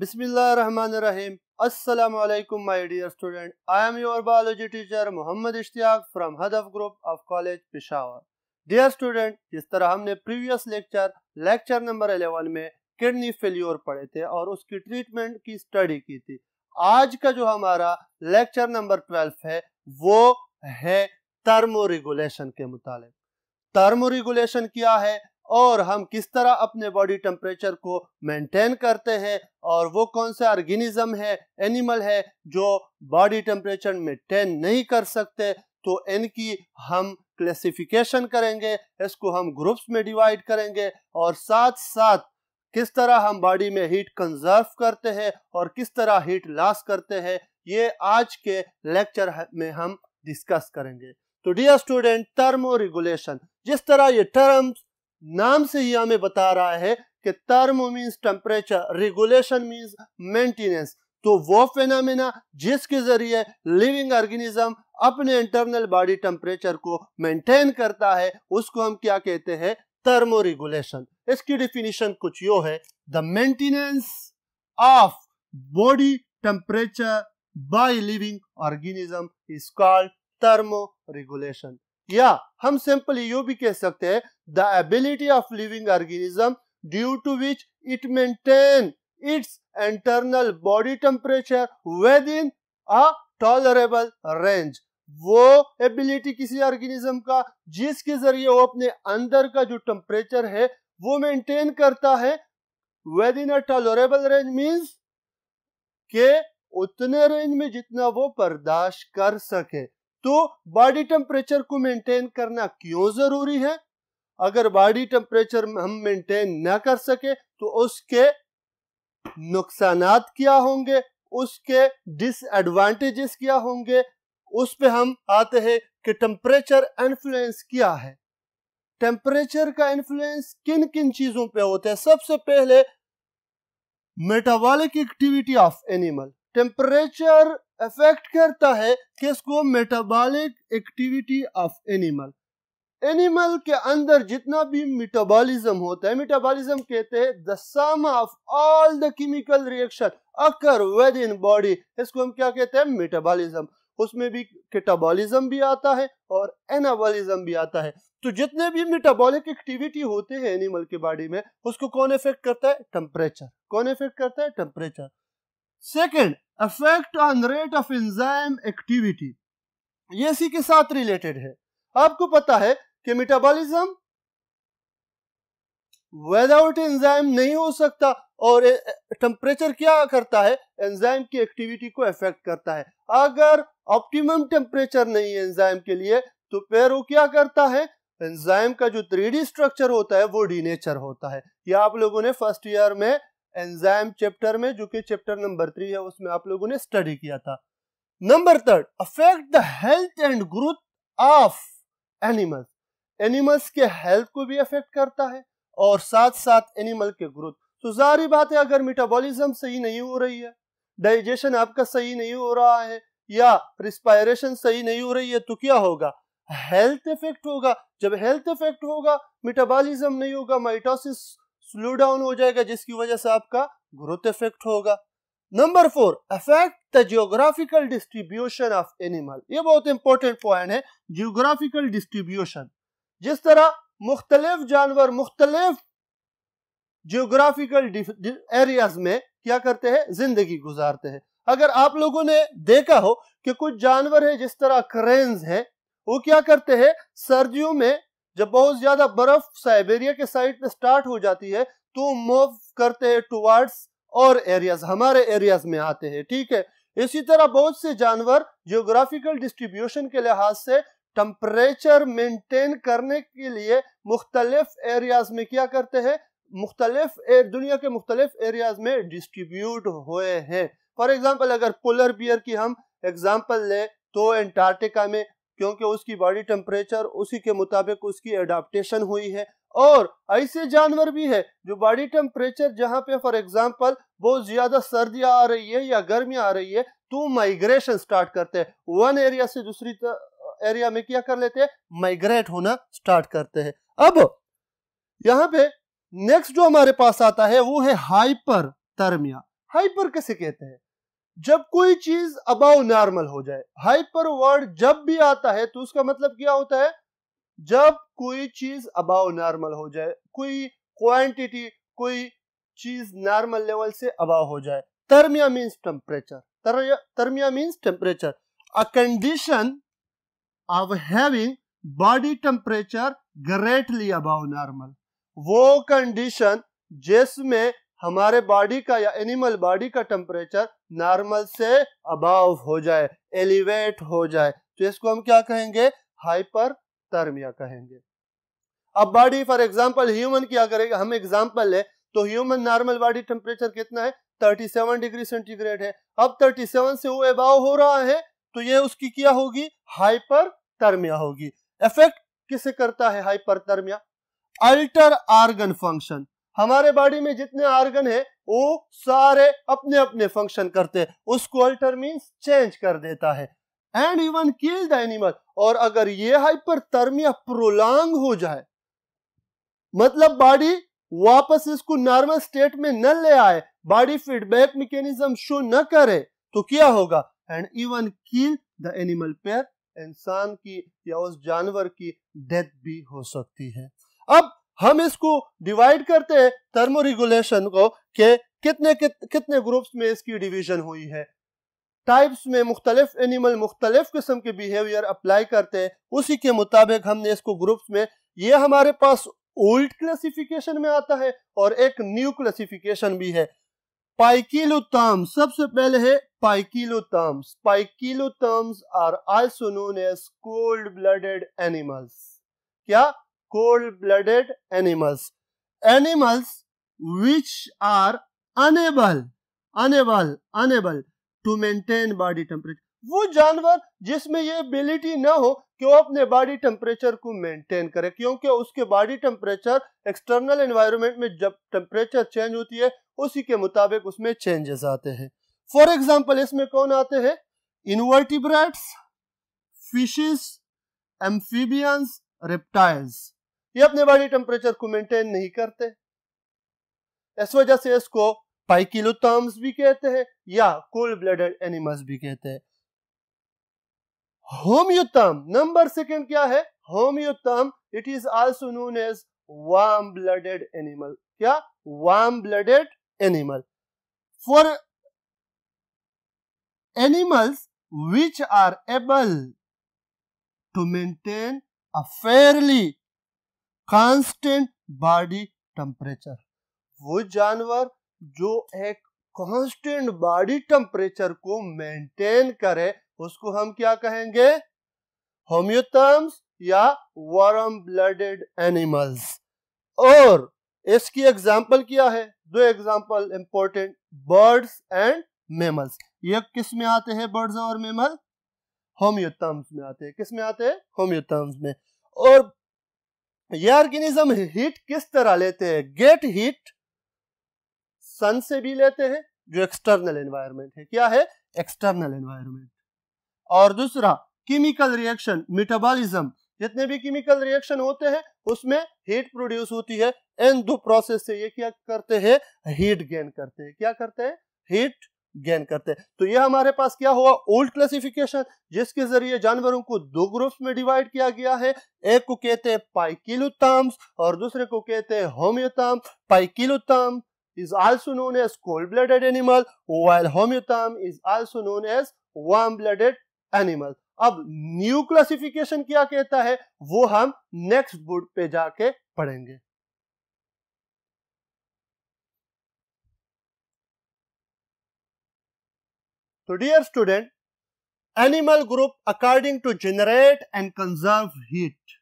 बिसमीम् अल्लाम my dear student I am your biology teacher Mohammad Ishtiaq from Hadaf group of college Peshawar dear student जिस तरह हमने previous lecture lecture number eleven में kidney failure पढ़े थे और उसकी ट्रीटमेंट की स्टडी की थी आज का जो हमारा लेक्चर नंबर ट्वेल्व है वो है थर्मोरेगुलेशन के मुताबिक थर्मोरेगुलेशन क्या है और हम किस तरह अपने बॉडी टेम्परेचर को मेंटेन करते हैं और वो कौन सा ऑर्गेनिज्म है एनिमल है जो बॉडी टेम्परेचर मेंटेन नहीं कर सकते तो इनकी हम क्लासिफिकेशन करेंगे इसको हम ग्रुप्स में डिवाइड करेंगे और साथ साथ किस तरह हम बॉडी में हीट कंजर्व करते हैं और किस तरह हीट लॉस करते हैं ये आज के लेक्चर में हम डिस्कस करेंगे तो डियर स्टूडेंट टर्मो रेगुलेशन जिस तरह ये टर्म्स नाम से ही हमें बता रहा है कि term means temperature regulation means maintenance तो वो फेनामिना जिसके जरिए लिविंग ऑर्गेनिज्म अपने इंटरनल बॉडी टेम्परेचर को मेंटेन करता है उसको हम क्या कहते हैं थर्मो रेगुलेशन इसकी डिफिनीशन कुछ यो है the maintenance of body temperature living organism is called thermo regulation या हम सिंपल यू भी कह सकते हैं the ability of living organism due to which it maintain its internal body temperature within a tolerable range वो ability किसी organism का जिसके जरिए वो अपने अंदर का जो टेम्परेचर है वो मेंटेन करता है within a tolerable range means के उतने रेंज में जितना वो बर्दाश्त कर सके तो बॉडी टेम्परेचर को मेंटेन करना क्यों जरूरी है अगर बॉडी टेम्परेचर हम मेंटेन ना कर सके तो उसके नुकसान क्या होंगे उसके डिसएडवांटेजेस क्या होंगे उस पे हम आते हैं कि टेम्परेचर इन्फ्लुएंस क्या है टेम्परेचर का इन्फ्लुएंस किन किन चीजों पे होता है सबसे पहले metabolic activity of animal temperature affect करता है किसको metabolic activity of animal animal के अंदर जितना भी मेटाबॉलिज्म होता है मेटाबॉलिज्म कहते हैं the sum of all the chemical reaction occur within body इसको हम क्या कहते हैं मेटाबॉलिज्म उसमें भी कैटाबॉलिज्म भी आता है और एनाबॉलिज्म भी आता है तो जितने भी मेटाबॉलिक एक्टिविटी होते हैं एनिमल के बॉडी में उसको कौन इफेक्ट करता है टेम्परेचर कौन इफेक्ट करता है temperature second affect on rate of enzyme activity ये इसी के साथ रिलेटेड है आपको पता है कि मेटाबॉलिज्म विदाउट एंजाइम नहीं हो सकता और टेम्परेचर क्या करता है एंजाइम की एक्टिविटी को अफेक्ट करता है अगर ऑप्टिमम टेम्परेचर नहीं है एंजाइम के लिए तो फिर वो क्या करता है एंजाइम का जो थ्री स्ट्रक्चर होता है वो डीनेचर होता है ये आप लोगों ने फर्स्ट ईयर में एंजाइम चैप्टर में जो कि चैप्टर नंबर थ्री है उसमें आप लोगों ने स्टडी किया था number third affect the health and growth of animals animals के हेल्थ को भी अफेक्ट करता है और साथ साथ एनिमल के ग्रोथ तो जारी बात है अगर मेटाबॉलिज्म सही नहीं हो रही है डाइजेशन आपका सही नहीं हो रहा है या रिस्पायरेशन सही नहीं हो रही है तो क्या होगा हेल्थ इफेक्ट होगा जब हेल्थ इफेक्ट होगा मेटाबॉलिज्म नहीं होगा माइटोसिस स्लो डाउन हो जाएगा जिसकी वजह से आपका ग्रोथ इफेक्ट होगा number four affect the geographical distribution of animal ये बहुत इंपॉर्टेंट पॉइंट है जियोग्राफिकल डिस्ट्रीब्यूशन जिस तरह मुख्तलिफ जानवर मुख्तलिफ जियोग्राफिकल एरियाज में क्या करते हैं जिंदगी गुजारते हैं अगर आप लोगों ने देखा हो कि कुछ जानवर है जिस तरह क्रेन्स है वो क्या करते हैं सर्दियों में जब बहुत ज्यादा बर्फ साइबेरिया के साइड पे स्टार्ट हो जाती है तो मूव करते हैं टुवर्ड्स और एरियाज हमारे एरियाज में आते हैं ठीक है इसी तरह बहुत से जानवर जियोग्राफिकल डिस्ट्रीब्यूशन के लिहाज से टम्परेचर मेंटेन करने के लिए मुख्तलिफ एरियाज में क्या करते हैं मुख्तलिफ दुनिया के मुख्तलिफ एरियाज में डिस्ट्रीब्यूट हुए हैं फॉर एग्जाम्पल अगर पोलर बियर की हम एग्जाम्पल लें तो एंटार्टिका में क्योंकि उसकी बॉडी टेम्परेचर उसी के मुताबिक उसकी एडाप्टेशन हुई है और ऐसे जानवर भी है जो बॉडी टेम्परेचर जहाँ पे फॉर एग्जांपल बहुत ज़्यादा सर्दियाँ आ रही है या गर्मी आ रही है तो माइग्रेशन स्टार्ट करते हैं वन एरिया से दूसरी एरिया में क्या कर लेते हैं माइग्रेट होना स्टार्ट करते हैं अब यहाँ पे नेक्स्ट जो हमारे पास आता है वो है हाइपर तर्मिया हाइपर कैसे कहते हैं जब कोई चीज अबव नॉर्मल हो जाए हाइपर वर्ड जब भी आता है तो उसका मतलब क्या होता है जब कोई चीज अबव नॉर्मल हो जाए कोई क्वांटिटी कोई चीज नॉर्मल लेवल से अबव हो जाए thermia means temperature thermia means temperature a condition of having body temperature greatly above normal वो कंडीशन जिसमें हमारे बॉडी का या एनिमल बॉडी का टेम्परेचर नॉर्मल से अबाव हो जाए एलिवेट हो जाए तो इसको हम क्या कहेंगे हाइपर तर्मिया कहेंगे अब बॉडी फॉर एग्जाम्पल ह्यूमन क्या करेगा हम एग्जाम्पल ले तो ह्यूमन नॉर्मल बॉडी टेम्परेचर कितना है 37 डिग्री सेंटीग्रेड है अब 37 से वो अबाव हो रहा है तो ये उसकी क्या होगी हाइपर तर्मिया होगी इफेक्ट किसे करता है hyperthermia alter organ function हमारे बॉडी में जितने ऑर्गन है वो सारे अपने अपने फंक्शन करते हैं उसको अल्टर मीन चेंज कर देता है and even kill the animal और अगर ये हाइपरथर्मिया प्रोलॉन्ग हो जाए मतलब बॉडी वापस इसको नॉर्मल स्टेट में न ले आए बॉडी फीडबैक मैकेनिज्म शो न करे तो क्या होगा and even kill the animal पेयर इंसान की या उस जानवर की डेथ भी हो सकती है अब हम इसको डिवाइड करते हैं थर्मो रेगुलेशन को के कितने कित, कितने ग्रुप्स में इसकी डिवीजन हुई है टाइप्स में मुख्तलिफ एनिमल मुख्तलिफ किस्म के बिहेवियर अप्लाई करते हैं उसी के मुताबिक हमने इसको ग्रुप्स में ये हमारे पास ओल्ड क्लासिफिकेशन में आता है और एक न्यू क्लासिफिकेशन भी है टर्म्स सबसे पहले है poikilotherms are also known as cold blooded animals क्या cold blooded animals. Animals which are unable, unable, unable to maintain body temperature. वो जानवर जिसमें ये एबिलिटी ना हो कि वो अपने बॉडी टेम्परेचर को मेंटेन करे क्योंकि उसके बॉडी टेम्परेचर एक्सटर्नल एनवायरनमेंट में जब टेम्परेचर चेंज होती है उसी के मुताबिक उसमें चेंजेस आते हैं फॉर एग्जांपल इसमें कौन आते हैं इनवर्टिब्रेट्स फिशेस एम्फीबियंस रेप्टाइल्स ये अपने बॉडी टेम्परेचर को मेंटेन नहीं करते इस वजह से इसको पाइकिलोथर्म्स भी कहते हैं या कोल्ड ब्लडेड एनिमल्स भी कहते हैं होम्योथर्म नंबर सेकंड क्या है homeotherm it is also known as warm blooded animal क्या warm blooded animal for animals which are able to maintain a fairly constant body temperature वो जानवर जो एक कांस्टेंट बॉडी टेम्परेचर को मेंटेन करे उसको हम क्या कहेंगे होम्योथर्म्स या वार्म ब्लडेड एनिमल्स और इसकी एग्जाम्पल क्या है दो example important birds and mammals ये किस में आते हैं बर्ड्स और मेमल होम्योथर्म्स में आते हैं किस में आते हैं होम्योथर्म्स में और ये ऑर्गेनिज्म हीट किस तरह लेते हैं गेट हीट सन से भी लेते हैं जो एक्सटर्नल एनवायरनमेंट है क्या है एक्सटर्नल एनवायरनमेंट और दूसरा केमिकल रिएक्शन मेटाबॉलिज्म जितने भी केमिकल रिएक्शन होते हैं उसमें हीट प्रोड्यूस होती है एंड दो प्रोसेस से ये क्या करते हैं हीट गेन करते हैं क्या करते हैं हीट गेन करते हैं तो ये हमारे पास क्या हुआ ओल्ड क्लासिफिकेशन जिसके जरिए जानवरों को दो ग्रुप्स में डिवाइड किया गया है एक को कहते हैं पाइकिलोताम्स और दूसरे को कहते हैं homeotherm poikilotherm is also known as cold blooded animal while homeotherm is also known as warm blooded animal अब न्यू क्लासिफिकेशन क्या कहता है वो हम नेक्स्ट बुक पे जाके पढ़ेंगे तो dear student animal group according to generate and conserve heat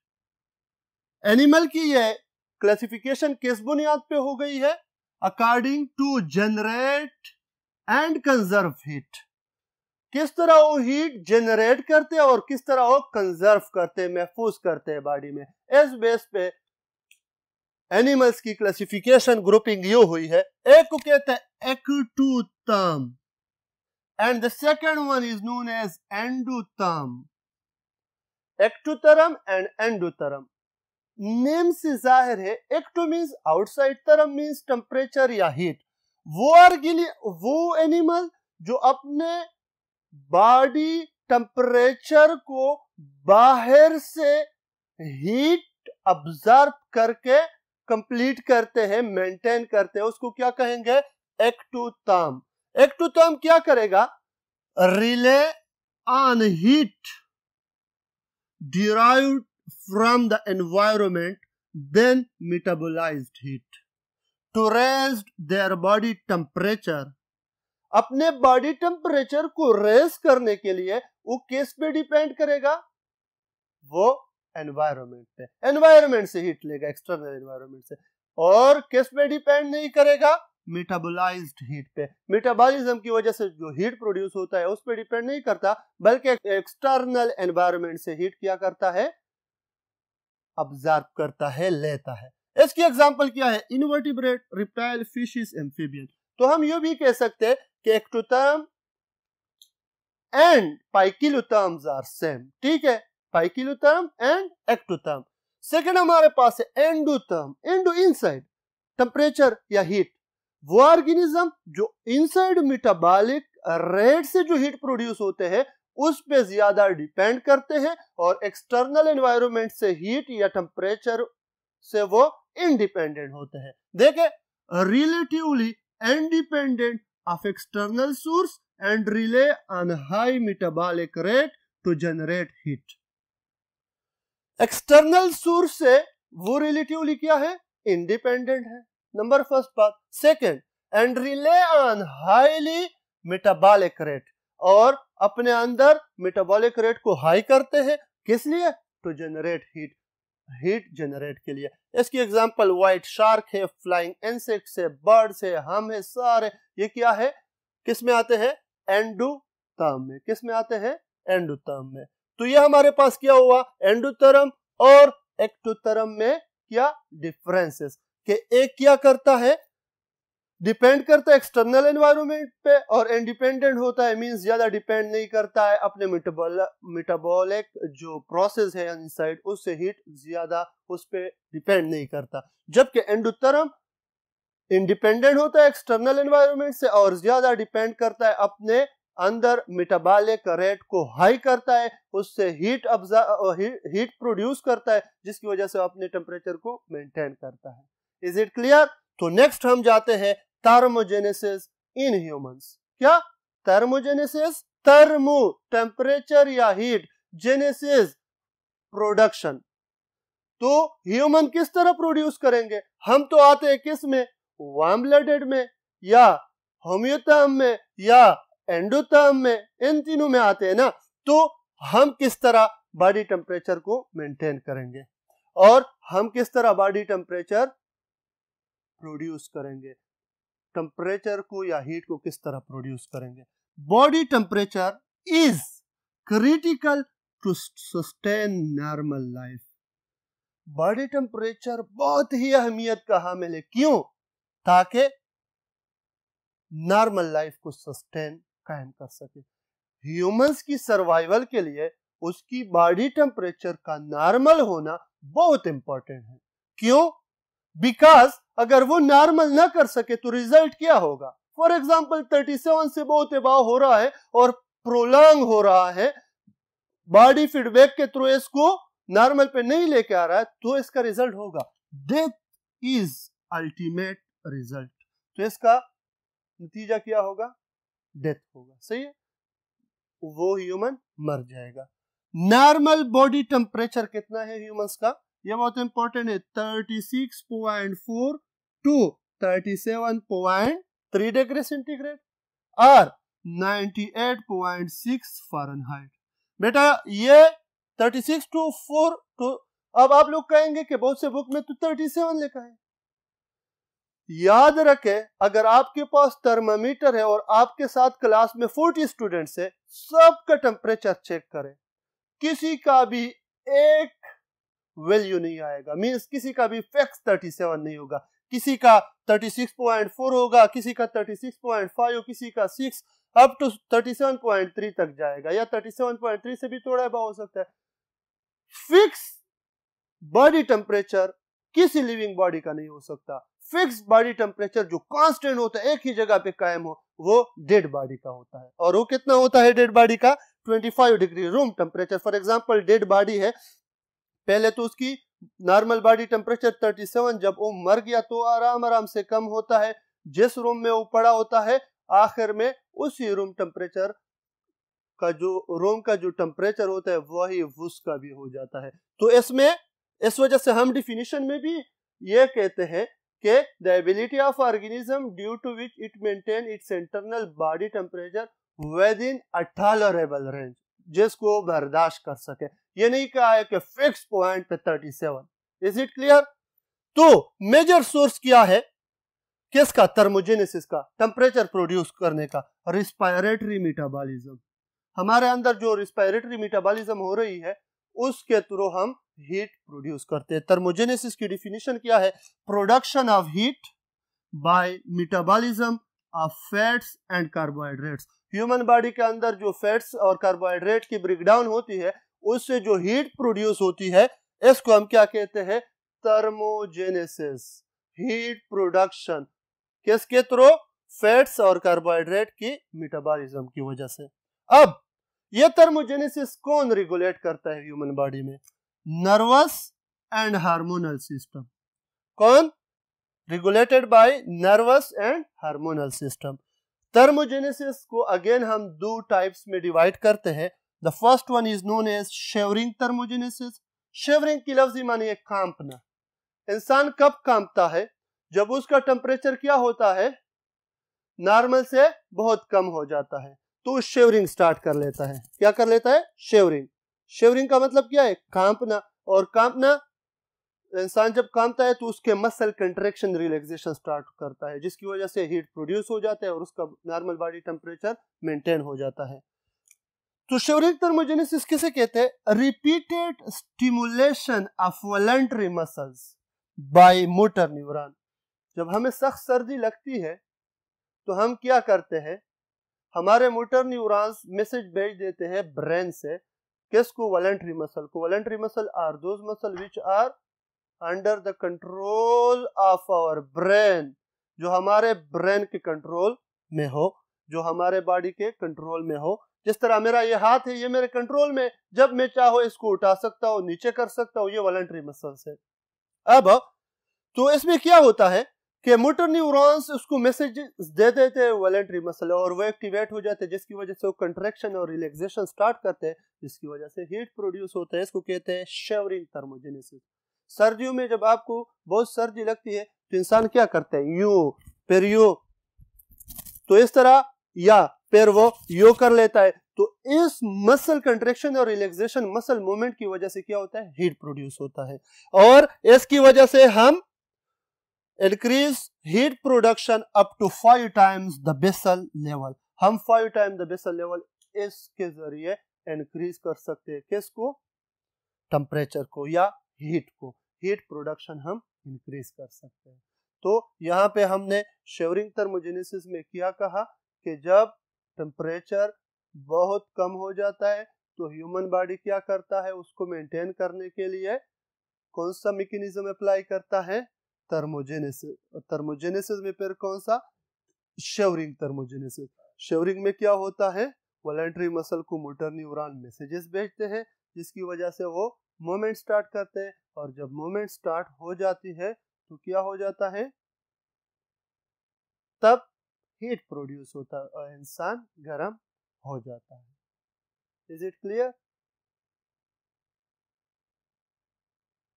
animal की ये क्लासिफिकेशन किस बुनियाद पे हो गई है according to generate and conserve heat किस तरह वो हीट जनरेट करते हैं और किस तरह वो कंजर्व करते हैं महफूज करते हैं बॉडी में इस बेस पे एनिमल्स की क्लासिफिकेशन ग्रुपिंग यू हुई है एक को कहते हैं एक टू तम and the second one is known as endotherm ectotherm and endotherm name से जाहिर है ecto means outside therm means temperature या हीट वो आर्गिली वो एनिमल जो अपने बॉडी टेम्परेचर को बाहर से हीट ऑब्जर्व करके कंप्लीट करते हैं मेंटेन करते हैं उसको क्या कहेंगे एक्टोताम एक टू तो हम क्या करेगा rely on heat derive from the environment then metabolize heat to raise their body temperature अपने बॉडी टेम्परेचर को रेज करने के लिए वो किस पे डिपेंड करेगा वो एनवायरमेंट पे एनवायरमेंट से हीट लेगा एक्सटर्नल एनवायरमेंट से और किस पे डिपेंड नहीं करेगा मेटाबोलाइज्ड हीट पे मेटाबॉलिज्म की वजह से जो हीट प्रोड्यूस होता है उस पर डिपेंड नहीं करता बल्कि एक्सटर्नल एनवायरमेंट से हीट क्या करता है ऑब्जर्व करता है लेता है इसकी एग्जांपल क्या है इनवर्टिब्रेट रिप्टाइल फिशेस एम्फीबियन तो हम यू भी कह सकते हैं कि ectotherm and poikilotherms are same ठीक है पाइकिलोटर्म एंड एक्टोटर्म सेकंड हमारे पास है एंडोटर्म एंडो इनसाइड टेम्परेचर या हीट वो ऑर्गेनिज्म जो इनसाइड मेटाबॉलिक रेट से जो हीट प्रोड्यूस होते हैं उस पे ज्यादा डिपेंड करते हैं और एक्सटर्नल एनवायरमेंट से हीट या टेम्परेचर से वो इंडिपेंडेंट होते हैं देखे relatively independent of external source and rely on high metabolic rate to generate heat external source से वो रिलेटिवली क्या है इंडिपेंडेंट है number first part second and rely on highly metabolic rate और अपने अंदर मेटाबॉलिक रेट को हाई करते हैं किस लिए to generate heat heat generate के लिए इसकी एग्जांपल व्हाइट शार्क है फ्लाइंग इंसेक्ट है बर्ड्स है हम है सारे ये क्या है किस में आते हैं एंडोथर्म में किस में आते हैं एंडोथर्म में तो ये हमारे पास क्या हुआ एंडोथर्म और एक्टोथर्म में क्या डिफरेंसेस कि एक क्या करता है डिपेंड करता है एक्सटर्नल एनवायरमेंट पे और इंडिपेंडेंट होता है मींस ज्यादा डिपेंड नहीं करता है अपने मेटाबॉलिक जो प्रोसेस है इनसाइड उससे हीट ज्यादा उस पर डिपेंड नहीं करता जबकि एंडोथर्म इंडिपेंडेंट होता है एक्सटर्नल एनवायरमेंट से और ज्यादा डिपेंड करता है अपने अंदर मेटाबॉलिक रेट को हाई करता है उससे हीट अब्जा हीट प्रोड्यूस करता है जिसकी वजह से अपने टेम्परेचर को मेंटेन करता है इज इट क्लियर तो नेक्स्ट हम जाते हैं थर्मोजेनेसिस इन ह्यूमंस क्या थर्मोजेनेसिस थर्मो टेम्परेचर या हीट जेनेसिस प्रोडक्शन तो ह्यूमन किस तरह प्रोड्यूस करेंगे हम तो आते हैं किस में वार्म ब्लडेड में या होम्योथर्म में या एंडोथर्म में इन तीनों में आते हैं ना तो हम किस तरह बॉडी टेम्परेचर को मेंटेन करेंगे और हम किस तरह बॉडी टेम्परेचर प्रोड्यूस करेंगे टेम्परेचर को या हीट को किस तरह प्रोड्यूस करेंगे body temperature is critical to sustain normal life body temperature बहुत ही अहमियत का हामिल है क्यों ताकि नॉर्मल लाइफ को सस्टेन कायम कर सके ह्यूमंस की सर्वाइवल के लिए उसकी बॉडी टेम्परेचर का नॉर्मल होना बहुत इंपॉर्टेंट है क्यों बिकॉज अगर वो नॉर्मल ना कर सके तो रिजल्ट क्या होगा फॉर एग्जाम्पल थर्टी सेवन से बहुत अभाव हो रहा है और प्रोलॉन्ग हो रहा है बॉडी फीडबैक के थ्रू इसको नॉर्मल पे नहीं लेके आ रहा है तो इसका रिजल्ट होगा डेथ इज अल्टीमेट रिजल्ट तो इसका नतीजा क्या होगा डेथ होगा सही है वो ह्यूमन मर जाएगा नॉर्मल बॉडी टेम्परेचर कितना है ह्यूमंस का ये बहुत इंपॉर्टेंट है thirty six point four to thirty seven point three degree centigrade और ninety eight point six Fahrenheit बेटा ये thirty six to four to अब आप लोग कहेंगे कि बहुत से बुक में तो थर्टी सेवन लिखा है याद रखे अगर आपके पास थर्मामीटर है और आपके साथ क्लास में फोर्टी स्टूडेंट्स है सबका टेम्परेचर चेक करें किसी का भी एक वैल्यू नहीं आएगा मीन्स किसी का भी फैक्स 37 नहीं होगा किसी का 36.4 होगा किसी का 36.5 और किसी का 6 अप टू 37.3 तक जाएगा या 37.3 से भी थोड़ा बहुत हो सकता है फिक्स बॉडी टेम्परेचर किसी लिविंग बॉडी का नहीं हो सकता फिक्स बॉडी टेम्परेचर जो कांस्टेंट होता है एक ही जगह पे कायम हो वो डेड बॉडी का होता है और वो कितना होता है डेड बॉडी का 25 degree room temperature for example dead body है पहले तो उसकी नॉर्मल बॉडी टेम्परेचर 37 जब वो मर गया तो आराम आराम से कम होता है जिस रूम में वो पड़ा होता है आखिर में उसी रूम टेम्परेचर का जो रूम का जो टेम्परेचर होता है वही उसका भी हो जाता है तो इसमें इस वजह से हम डिफिनेशन में भी ये कहते हैं कि the ability of organism due to which it maintain its internal body temperature within a tolerable range जिसको बर्दाश्त कर सके ये नहीं कहा है कि फिक्स पॉइंट पे 37 इज इट क्लियर तो मेजर सोर्स क्या है किसका थर्मोजेनेसिस का टेम्परेचर प्रोड्यूस करने का रिस्पायरेटरी मेटाबॉलिज्म हमारे अंदर जो रिस्पायरेटरी मेटाबॉलिज्म हो रही है उसके थ्रू हम हीट प्रोड्यूस करते हैं थर्मोजेनेसिस की डिफिनेशन क्या है production of heat by metabolism of fats and carbohydrates human body के अंदर जो फैट्स और कार्बोहाइड्रेट की ब्रेकडाउन होती है उससे जो हीट प्रोड्यूस होती है इसको हम क्या कहते हैं थर्मोजेनेसिस हीट प्रोडक्शन किसके थ्रो फैट्स और कार्बोहाइड्रेट की मेटाबॉलिज्म की वजह से अब ये थर्मोजेनेसिस कौन रेगुलेट करता है ह्यूमन बॉडी में नर्वस एंड हार्मोनल सिस्टम कौन regulated by nervous and hormonal system thermogenesis को अगेन हम दो टाइप्स में डिवाइड करते हैं The first one is known as शेवरिंग thermogenesis. शेवरिंग की लफ्जी मानी है कांपना इंसान कब कांपता है जब उसका टेम्परेचर क्या होता है नॉर्मल से बहुत कम हो जाता है तो शेवरिंग स्टार्ट कर लेता है क्या कर लेता है शेवरिंग शेवरिंग का मतलब क्या है कांपना और कांपना इंसान जब कांपता है तो उसके मसल कंट्रेक्शन रिलैक्सेशन स्टार्ट करता है जिसकी वजह से हीट प्रोड्यूस हो जाता है और उसका नॉर्मल बॉडी टेम्परेचर मेंटेन हो जाता है तो शौरिक थर्मोजेनेसिस किसे कहते हैं repeated stimulation of voluntary muscles by motor neuron जब हमें सख्त सर्दी लगती है तो हम क्या करते हैं हमारे मोटर न्यूरॉन्स मैसेज भेज देते हैं ब्रेन से किसको वॉलेंट्री मसल को voluntary muscle are those muscle which are under the control of our brain जो हमारे ब्रेन के कंट्रोल में हो जो हमारे बॉडी के कंट्रोल में हो जिस तरह मेरा ये हाथ है ये मेरे कंट्रोल में जब मैं चाहो इसको उठा सकता हूँ नीचे कर सकता हूँ ये वॉलेंट्री मसल्स है अब तो इसमें क्या होता है कि मोटर न्यूरॉन्स उसको मैसेज दे देते हैं वॉलेंट्री मसल और वो एक्टिवेट हो जाते हैं जिसकी वजह से वो कंट्रेक्शन और रिलैक्सेशन स्टार्ट करते हैं जिसकी वजह से हीट प्रोड्यूस होता है इसको कहते हैं शेवरिंग थर्मोजेनेसिस सर्दियों में जब आपको बहुत सर्दी लगती है तो इंसान क्या करते हैं यू पेरियो तो इस तरह या फिर वो यो कर लेता है तो इस मसल कंट्रेक्शन और रिलैक्सेशन मसल मूवमेंट की वजह से क्या होता है हीट प्रोड्यूस होता है और इसकी वजह से हम increase heat production up to five times the basal level हम five time the basal level इसके जरिए इंक्रीज कर सकते हैं किसको टेम्परेचर को या हीट को हीट प्रोडक्शन हम इंक्रीज कर सकते हैं तो यहाँ पे हमने शेवरिंग थर्मोजेनेसिस में क्या कहा कि जब टेम्परेचर बहुत कम हो जाता है तो ह्यूमन बॉडी क्या करता है उसको मेंटेन करने के लिए कौन सा मेकेनिज्म अप्लाई करता है थर्मोजेनेसिस थर्मोजेनेसिस में फिर कौन सा शेवरिंग थर्मोजेनेसिस शेवरिंग में क्या होता है वॉलेंट्री मसल को मोटर न्यूरॉन मैसेजेस भेजते हैं जिसकी वजह से वो मूवमेंट स्टार्ट करते हैं और जब मूवमेंट स्टार्ट हो जाती है तो क्या हो जाता है तब हीट प्रोड्यूस होता है और इंसान गर्म हो जाता है इज इट क्लियर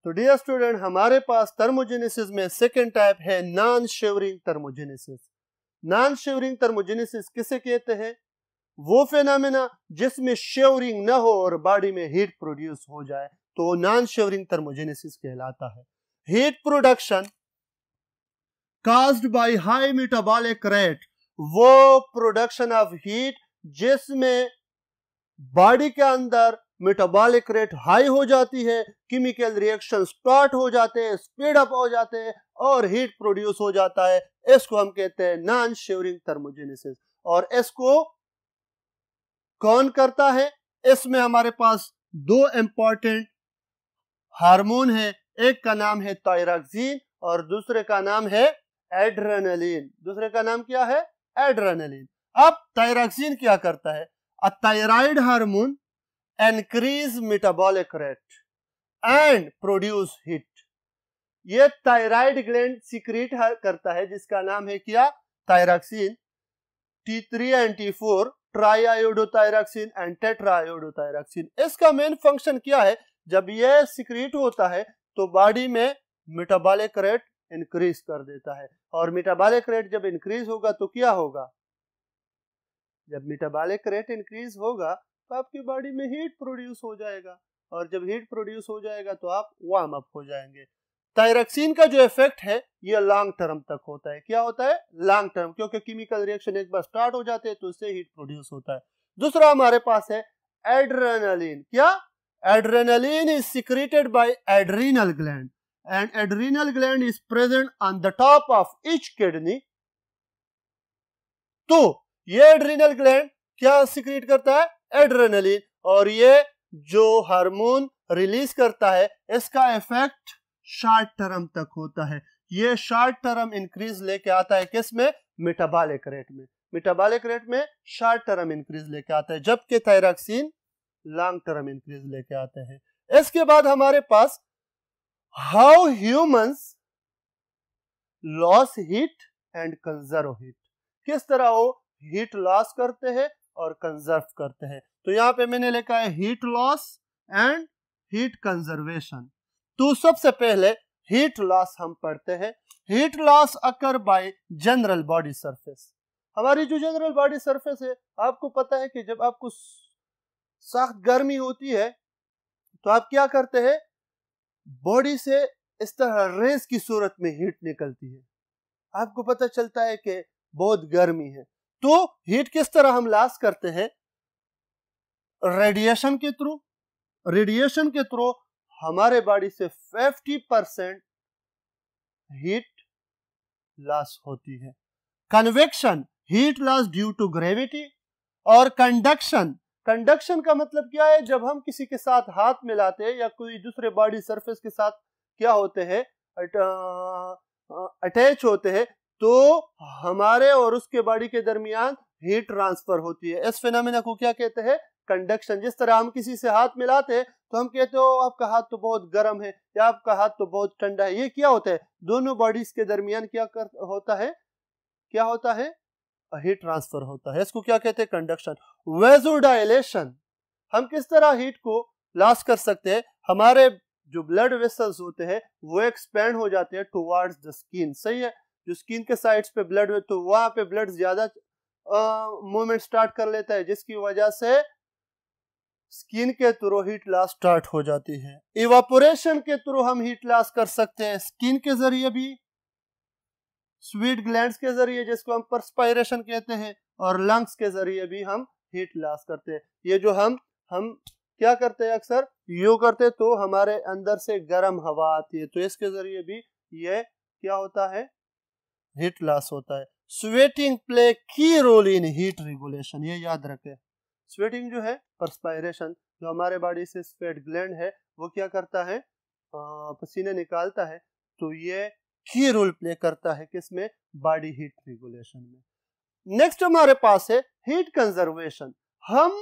तो डियर स्टूडेंट हमारे पास थर्मोजेनेसिस में सेकेंड टाइप है non shivering thermogenesis non shivering thermogenesis किसे कहते हैं वो फेनामिना जिसमें शेवरिंग ना हो और बॉडी में हीट प्रोड्यूस हो जाए तो नॉन शेवरिंग थर्मोजेनेसिस कहलाता है heat production caused by high metabolic rate वो प्रोडक्शन ऑफ हीट जिसमें बॉडी के अंदर मेटाबॉलिक रेट हाई हो जाती है केमिकल रिएक्शन स्टार्ट हो जाते हैं स्पीड अप हो जाते हैं और हीट प्रोड्यूस हो जाता है इसको हम कहते हैं नॉन शेवरिंग थर्मोजेनेसिस और इसको कौन करता है इसमें हमारे पास दो इंपॉर्टेंट हार्मोन है एक का नाम है थायराक्सिन और दूसरे का नाम है एड्रेनलिन दूसरे का नाम क्या है एड्रेनलिन अब थायरॉक्सिन क्या करता है a thyroid hormone increase metabolic rate and produce heat ये थायराइड ग्लैंड सीक्रेट करता है जिसका नाम है क्या thyroxine T three and T four triiodothyroxine and tetraiodothyroxine इसका मेन फंक्शन क्या है जब यह सिक्रीट होता है तो बॉडी में मेटाबॉलिक रेट इंक्रीज कर देता है और मेटाबॉलिक रेट जब इंक्रीज होगा तो क्या होगा जब मेटाबॉलिक रेट इंक्रीज होगा तो आपकी बॉडी में हीट प्रोड्यूस हो जाएगा और जब हीट प्रोड्यूस हो जाएगा तो आप वार्म अप हो जाएंगे थायरक्सिन का जो इफेक्ट है ये लॉन्ग टर्म तक होता है क्या होता है लॉन्ग टर्म क्योंकि केमिकल रिएक्शन एक बार स्टार्ट हो जाते हैं तो उससे हीट प्रोड्यूस होता है दूसरा हमारे पास है एड्रेनालिन क्या adrenaline is secreted by adrenal gland and adrenal gland is present on the top of each kidney. तो ये एड्रीनल ग्लैंड क्या सिक्रीट करता है एड्रेनलिन और ये जो हार्मोन रिलीज करता है इसका इफेक्ट शॉर्ट टर्म तक होता है ये शॉर्ट टर्म इंक्रीज लेके आता है किस में मेटाबॉलिक रेट में मेटाबॉलिक रेट में शॉर्ट टर्म इंक्रीज लेके आता है जबकि थायरॉक्सिन लॉन्ग टर्म इंक्रीज लेके आते हैं इसके बाद हमारे पास how humans loss heat and conserve heat किस तरह वो हीट लॉस करते हैं और कंजर्व करते हैं तो यहां पे मैंने लिखा है heat loss and heat conservation तो सबसे पहले हीट लॉस हम पढ़ते हैं heat loss occur by general body surface हमारी जो जनरल बॉडी सरफेस है आपको पता है कि जब आपको सख्त गर्मी होती है तो आप क्या करते हैं बॉडी से इस तरह रेस की सूरत में हीट निकलती है आपको पता चलता है कि बहुत गर्मी है तो हीट किस तरह हम लॉस करते हैं रेडिएशन के थ्रू रेडिएशन के थ्रू हमारे बॉडी से 50 परसेंट हीट लॉस होती है convection heat loss due to gravity और कंडक्शन कंडक्शन का मतलब क्या है जब हम किसी के साथ हाथ मिलाते हैं या कोई दूसरे बॉडी सरफेस के साथ क्या होते हैं अटैच होते हैं तो हमारे और उसके बॉडी के दरमियान हीट ट्रांसफर होती है इस फिनमिना को क्या कहते हैं कंडक्शन जिस तरह हम किसी से हाथ मिलाते हैं तो हम कहते हो आपका हाथ तो बहुत गर्म है या आपका हाथ तो बहुत ठंडा है ये क्या होता है दोनों बॉडीज के दरमियान क्या कर होता है क्या होता है हीट ट्रांसफर होता है इसको क्या कहते हैं कंडक्शन वेजोडाइलेशन हम किस तरह हीट को लॉस कर सकते हैं हमारे जो ब्लड वेसल्स होते हैं वो एक्सपेंड हो जाते हैं टुवर्ड्स द स्किन सही है जो स्किन के साइड्स पे ब्लड तो वहां पे ब्लड ज्यादा मूवमेंट स्टार्ट कर लेता है जिसकी वजह से स्किन के थ्रू हीट लॉस स्टार्ट हो जाती है इवापोरेशन के थ्रू हम हीट लॉस कर सकते हैं स्किन के जरिए भी स्वीट ग्लैंड के जरिए जिसको हम परस्पायरेशन कहते हैं और लंग्स के जरिए भी हम हीट लॉस करते हैं ये जो हम हम क्या करते हैं अक्सर यू करते तो हमारे अंदर से गर्म हवा आती है तो इसके जरिए भी ये क्या होता है हीट लॉस होता है sweating play key role in heat regulation ये याद रखें स्वेटिंग जो है परस्पायरेशन जो हमारे बॉडी से स्वेट ग्लैंड है वो क्या करता है आ, पसीने निकालता है तो ये की रोल प्ले करता है किसमें बॉडी हीट रेगुलेशन में नेक्स्ट हमारे पास है हीट कंजर्वेशन हम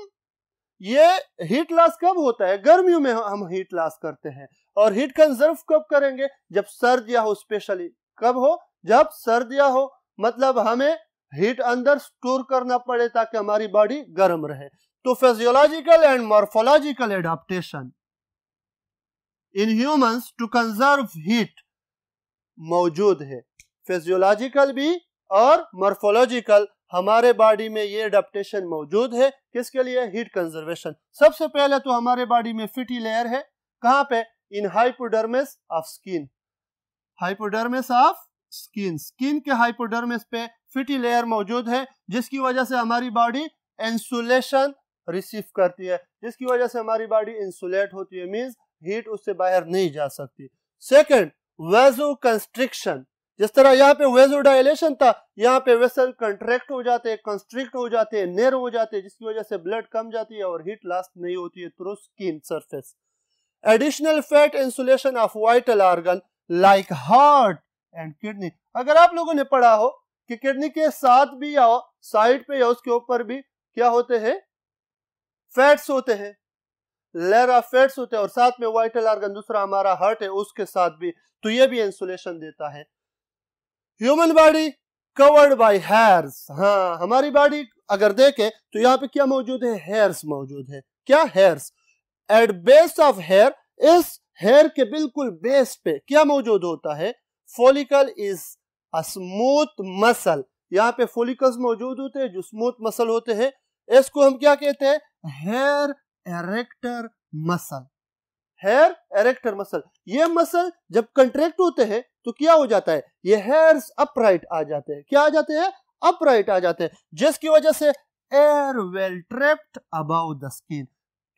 ये हीट लॉस कब होता है गर्मियों में हम हीट लॉस करते हैं और हीट कंजर्व कब करेंगे जब या हो स्पेशली कब हो जब या हो मतलब हमें हीट अंदर स्टोर करना पड़े ताकि हमारी बॉडी गर्म रहे तो physiological and morphological adaptation in humans to conserve heat मौजूद है फिजियोलॉजिकल भी और मॉर्फोलॉजिकल हमारे बॉडी में ये अडेप्टेशन मौजूद है किसके लिए हीट कंजर्वेशन सबसे पहले तो हमारे बॉडी में फिटी लेयर है कहाँ पे in hypodermis of skin hypodermis of skin skin के हाइपोडर्मिस पे फिटी लेयर मौजूद है जिसकी वजह से हमारी बॉडी इंसुलेशन रिसीव करती है जिसकी वजह से हमारी बॉडी इंसुलेट होती है मीन्स हीट उससे बाहर नहीं जा सकती सेकेंड वेजो कंस्ट्रिक्शन जिस तरह यहाँ पे वेजो डायलेशन था यहाँ पे वेसल कंट्रैक्ट हो जाते हैं कंस्ट्रिक्ट हो जाते हैं नेर हो जाते हैं जिसकी वजह से ब्लड कम जाती है और हीट लास्ट नहीं होती है through skin surface additional fat insulation of vital organ like heart and kidney अगर आप लोगों ने पढ़ा हो कि किडनी के साथ भी या साइड पे या उसके ऊपर भी क्या होते हैं फैट्स होते हैं लेयर ऑफ फैट्स होते हैं और साथ में वाइटल ऑर्गन दूसरा हमारा हार्ट है उसके साथ भी तो ये भी इंसुलेशन देता है human body covered by hairs हाँ हमारी बॉडी अगर देखें तो यहाँ पे क्या मौजूद है हेयर्स मौजूद है क्या hairs at base of hair इस हेयर के बिल्कुल बेस पे क्या मौजूद होता है follicle is a smooth muscle यहाँ पे फोलिकल्स मौजूद होते हैं जो स्मूथ मसल होते हैं इसको हम क्या कहते हैं hair erector muscle hair erector muscle ये मसल जब कंट्रैक्ट होते हैं तो क्या हो जाता है ये हेयर्स अपराइट आ जाते हैं क्या आ जाते हैं अपराइट आ जाते हैं जिसकी वजह से air well trapped above the skin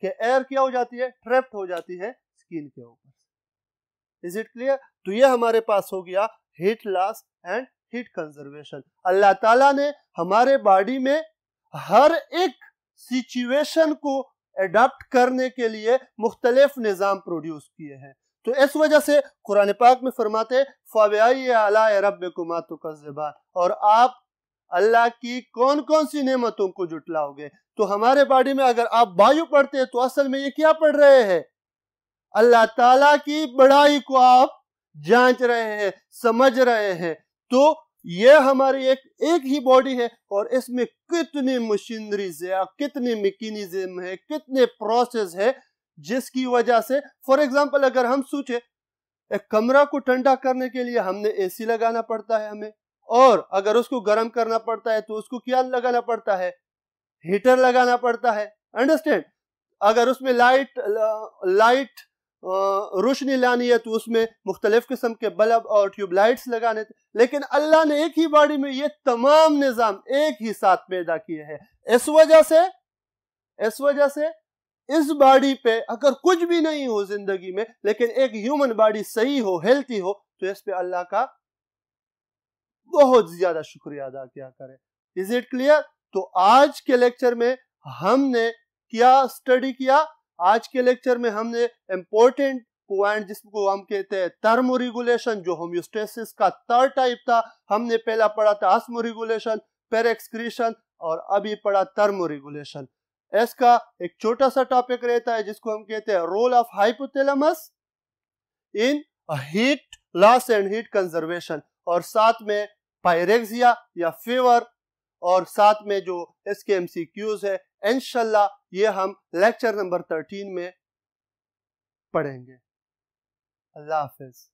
के एयर क्या हो जाती है ट्रेप्ड हो जाती है स्किन के ऊपर इज इट क्लियर तो ये हमारे पास हो गया heat loss and heat conservation अल्लाह ताला ने हमारे बॉडी में हर एक सिचुएशन को एडाप्ट करने के लिए मुख्तलिफ निज़ाम प्रोड्यूस किए हैं तो इस वजह से कुरान पाक में फरमाते फ़वाई अला रब कुमातुकबान और आप अल्लाह की कौन कौन सी नेमतों को जुटलाओगे तो हमारे बॉडी में अगर आप वायु पढ़ते हैं तो असल में ये क्या पढ़ रहे हैं अल्लाह ताला की बड़ाई को आप जांच रहे हैं समझ रहे हैं तो ये हमारी एक एक ही बॉडी है और इसमें कितनी मशीनरीज है कितने मेकिनिज्म है कितने प्रोसेस है जिसकी वजह से फॉर एग्जाम्पल अगर हम सोचे एक कमरा को ठंडा करने के लिए हमने एसी लगाना पड़ता है हमें और अगर उसको गर्म करना पड़ता है तो उसको क्या लगाना पड़ता है हीटर लगाना पड़ता है अंडरस्टैंड अगर उसमें लाइट लाइट रोशनी लानी है तो उसमें मुख्तलिफ किस्म के बल्ब और ट्यूबलाइट्स लगाने थे लेकिन अल्लाह ने एक ही बाड़ी में ये तमाम निज़ाम एक ही साथ पैदा किए हैं इस वजह से इस वजह से इस बॉडी पे अगर कुछ भी नहीं हो जिंदगी में लेकिन एक ह्यूमन बॉडी सही हो हेल्थी हो तो इस पे अल्लाह का बहुत ज्यादा शुक्रिया अदा किया करें इज इट क्लियर तो आज के लेक्चर में हमने क्या स्टडी किया आज के लेक्चर में हमने इम्पोर्टेंट पॉइंट जिसको हम कहते हैं थर्मो रेगुलेशन जो होम्योस्टेसिस का थर्ड टाइप था हमने पहला पढ़ा था आस्मो रेगुलेशन फिर एक्सक्रीशन और अभी पढ़ा थर्मो रेगुलेशन इसका एक छोटा सा टॉपिक रहता है जिसको हम कहते हैं role of hypothalamus in heat loss and heat conservation और साथ में पायरेक्सिया या फीवर और साथ में जो इसके एमसीक्यूज है इनशाला ये हम लेक्चर नंबर थर्टीन में पढ़ेंगे अल्लाह हाफिज़